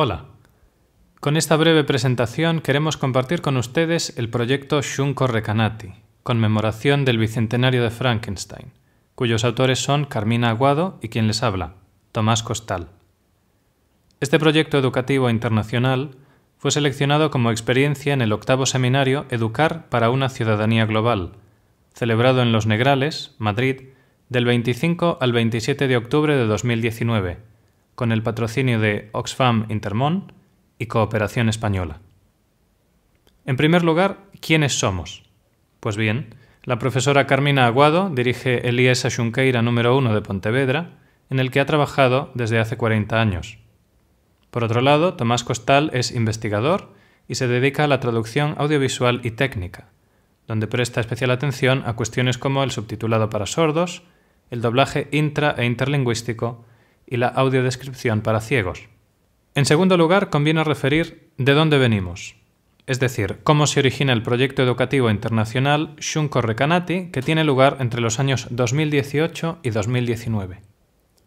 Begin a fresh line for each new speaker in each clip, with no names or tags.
Hola. Con esta breve presentación queremos compartir con ustedes el proyecto Shunko Recanati, conmemoración del bicentenario de Frankenstein, cuyos autores son Carmina Aguado y quien les habla, Tomás Costal. Este proyecto educativo internacional fue seleccionado como experiencia en el octavo seminario Educar para una ciudadanía global, celebrado en Los Negrales, Madrid, del 25 al 27 de octubre de 2019 con el patrocinio de Oxfam Intermón y Cooperación Española. En primer lugar, ¿quiénes somos? Pues bien, la profesora Carmina Aguado dirige el IES Xunqueira número 1 de Pontevedra, en el que ha trabajado desde hace 40 años. Por otro lado, Tomás Costal es investigador y se dedica a la traducción audiovisual y técnica, donde presta especial atención a cuestiones como el subtitulado para sordos, el doblaje intra e interlingüístico y la audiodescripción para ciegos. En segundo lugar, conviene referir de dónde venimos, es decir, cómo se origina el proyecto educativo internacional Shunko Recanati, que tiene lugar entre los años 2018 y 2019.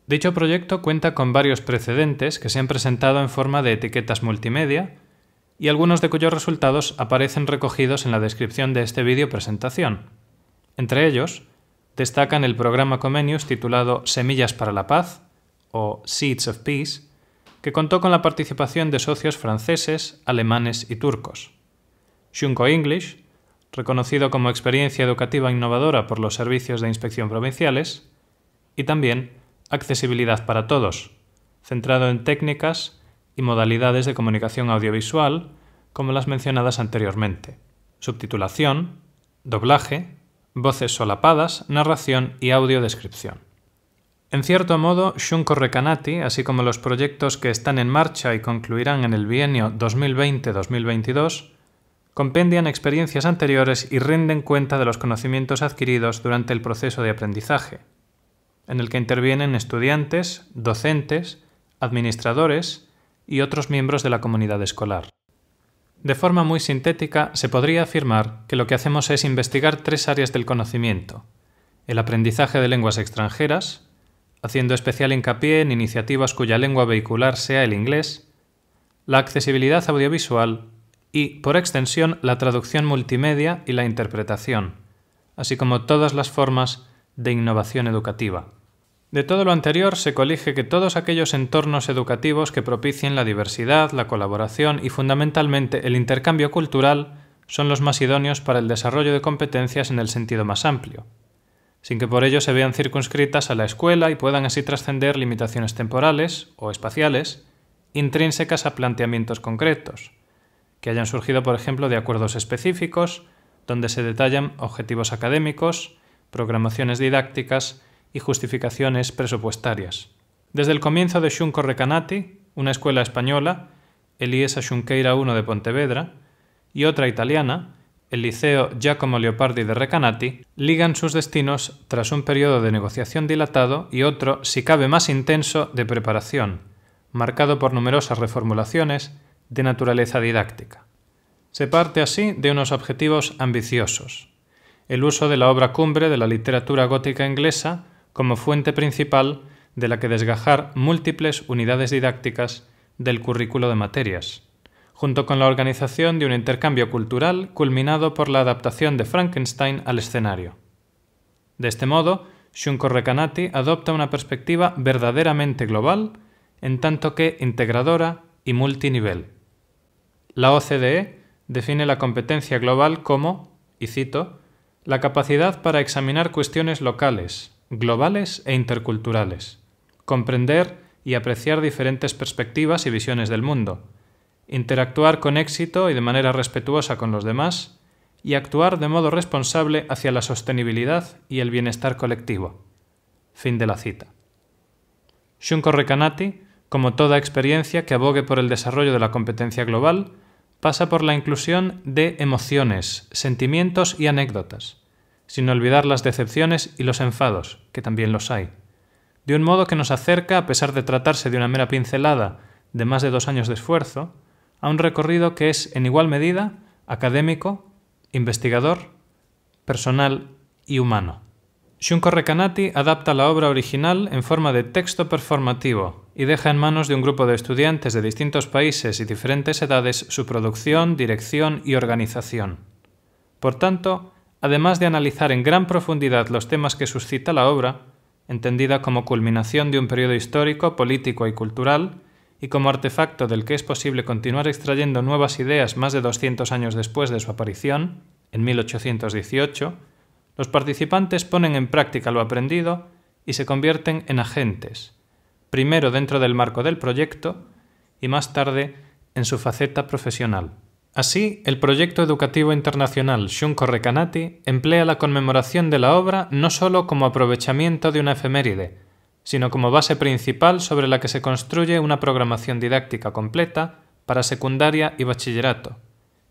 Dicho proyecto cuenta con varios precedentes que se han presentado en forma de etiquetas multimedia y algunos de cuyos resultados aparecen recogidos en la descripción de este vídeo presentación. Entre ellos, destacan el programa Comenius titulado Semillas para la Paz, o Seeds of Peace, que contó con la participación de socios franceses, alemanes y turcos. Shunko English, reconocido como experiencia educativa innovadora por los servicios de inspección provinciales, y también Accesibilidad para Todos, centrado en técnicas y modalidades de comunicación audiovisual como las mencionadas anteriormente, subtitulación, doblaje, voces solapadas, narración y audiodescripción. En cierto modo, Shunko Recanati, así como los proyectos que están en marcha y concluirán en el bienio 2020-2022, compendian experiencias anteriores y rinden cuenta de los conocimientos adquiridos durante el proceso de aprendizaje, en el que intervienen estudiantes, docentes, administradores y otros miembros de la comunidad escolar. De forma muy sintética, se podría afirmar que lo que hacemos es investigar tres áreas del conocimiento, el aprendizaje de lenguas extranjeras, haciendo especial hincapié en iniciativas cuya lengua vehicular sea el inglés, la accesibilidad audiovisual y, por extensión, la traducción multimedia y la interpretación, así como todas las formas de innovación educativa. De todo lo anterior se colige que todos aquellos entornos educativos que propicien la diversidad, la colaboración y fundamentalmente el intercambio cultural son los más idóneos para el desarrollo de competencias en el sentido más amplio, sin que por ello se vean circunscritas a la escuela y puedan así trascender limitaciones temporales o espaciales intrínsecas a planteamientos concretos, que hayan surgido, por ejemplo, de acuerdos específicos, donde se detallan objetivos académicos, programaciones didácticas y justificaciones presupuestarias. Desde el comienzo de Xunco Recanati, una escuela española, Eliesa Xunqueira I de Pontevedra, y otra italiana, el Liceo Giacomo Leopardi de Recanati, ligan sus destinos tras un periodo de negociación dilatado y otro, si cabe más intenso, de preparación, marcado por numerosas reformulaciones de naturaleza didáctica. Se parte así de unos objetivos ambiciosos. El uso de la obra cumbre de la literatura gótica inglesa como fuente principal de la que desgajar múltiples unidades didácticas del currículo de materias, junto con la organización de un intercambio cultural culminado por la adaptación de Frankenstein al escenario. De este modo, Shunko Rekanati adopta una perspectiva verdaderamente global, en tanto que integradora y multinivel. La OCDE define la competencia global como, y cito, la capacidad para examinar cuestiones locales, globales e interculturales, comprender y apreciar diferentes perspectivas y visiones del mundo, interactuar con éxito y de manera respetuosa con los demás, y actuar de modo responsable hacia la sostenibilidad y el bienestar colectivo. Fin de la cita. Shunko Rekanati, como toda experiencia que abogue por el desarrollo de la competencia global, pasa por la inclusión de emociones, sentimientos y anécdotas, sin olvidar las decepciones y los enfados, que también los hay, de un modo que nos acerca, a pesar de tratarse de una mera pincelada de más de dos años de esfuerzo, a un recorrido que es en igual medida académico, investigador, personal y humano. Shunko Recanati adapta la obra original en forma de texto performativo y deja en manos de un grupo de estudiantes de distintos países y diferentes edades su producción, dirección y organización. Por tanto, además de analizar en gran profundidad los temas que suscita la obra, entendida como culminación de un periodo histórico, político y cultural, y como artefacto del que es posible continuar extrayendo nuevas ideas más de 200 años después de su aparición, en 1818, los participantes ponen en práctica lo aprendido y se convierten en agentes, primero dentro del marco del proyecto y más tarde en su faceta profesional. Así, el proyecto educativo internacional Shunko Recanati emplea la conmemoración de la obra no sólo como aprovechamiento de una efeméride, sino como base principal sobre la que se construye una programación didáctica completa para secundaria y bachillerato,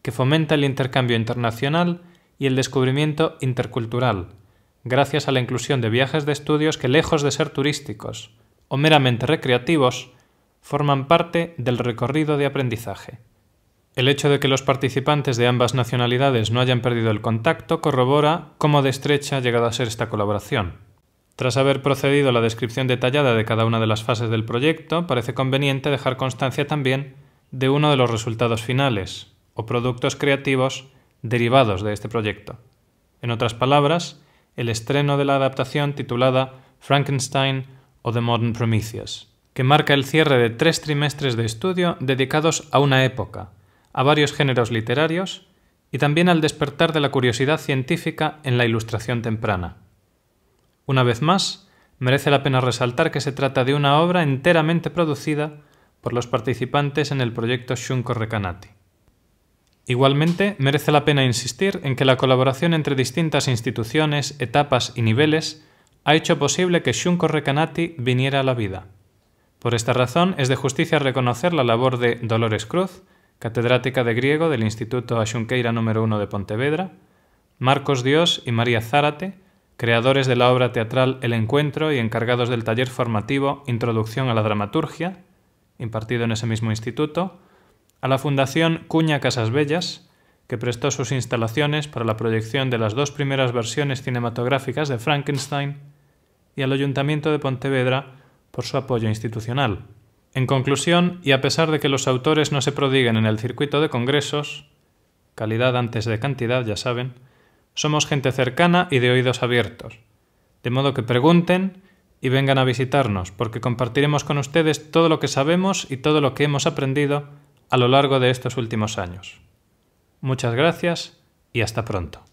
que fomenta el intercambio internacional y el descubrimiento intercultural, gracias a la inclusión de viajes de estudios que lejos de ser turísticos o meramente recreativos, forman parte del recorrido de aprendizaje. El hecho de que los participantes de ambas nacionalidades no hayan perdido el contacto corrobora cómo de estrecha ha llegado a ser esta colaboración. Tras haber procedido a la descripción detallada de cada una de las fases del proyecto, parece conveniente dejar constancia también de uno de los resultados finales o productos creativos derivados de este proyecto. En otras palabras, el estreno de la adaptación titulada Frankenstein o The Modern Prometheus, que marca el cierre de tres trimestres de estudio dedicados a una época, a varios géneros literarios y también al despertar de la curiosidad científica en la ilustración temprana. Una vez más, merece la pena resaltar que se trata de una obra enteramente producida por los participantes en el proyecto Shunko Recanati. Igualmente, merece la pena insistir en que la colaboración entre distintas instituciones, etapas y niveles ha hecho posible que Shunko Recanati viniera a la vida. Por esta razón, es de justicia reconocer la labor de Dolores Cruz, catedrática de griego del Instituto Ashunqueira número 1 de Pontevedra, Marcos Dios y María Zárate, creadores de la obra teatral El Encuentro y encargados del taller formativo Introducción a la Dramaturgia, impartido en ese mismo instituto, a la Fundación Cuña Casas Bellas, que prestó sus instalaciones para la proyección de las dos primeras versiones cinematográficas de Frankenstein, y al Ayuntamiento de Pontevedra por su apoyo institucional. En conclusión, y a pesar de que los autores no se prodiguen en el circuito de congresos, calidad antes de cantidad, ya saben, somos gente cercana y de oídos abiertos. De modo que pregunten y vengan a visitarnos, porque compartiremos con ustedes todo lo que sabemos y todo lo que hemos aprendido a lo largo de estos últimos años. Muchas gracias y hasta pronto.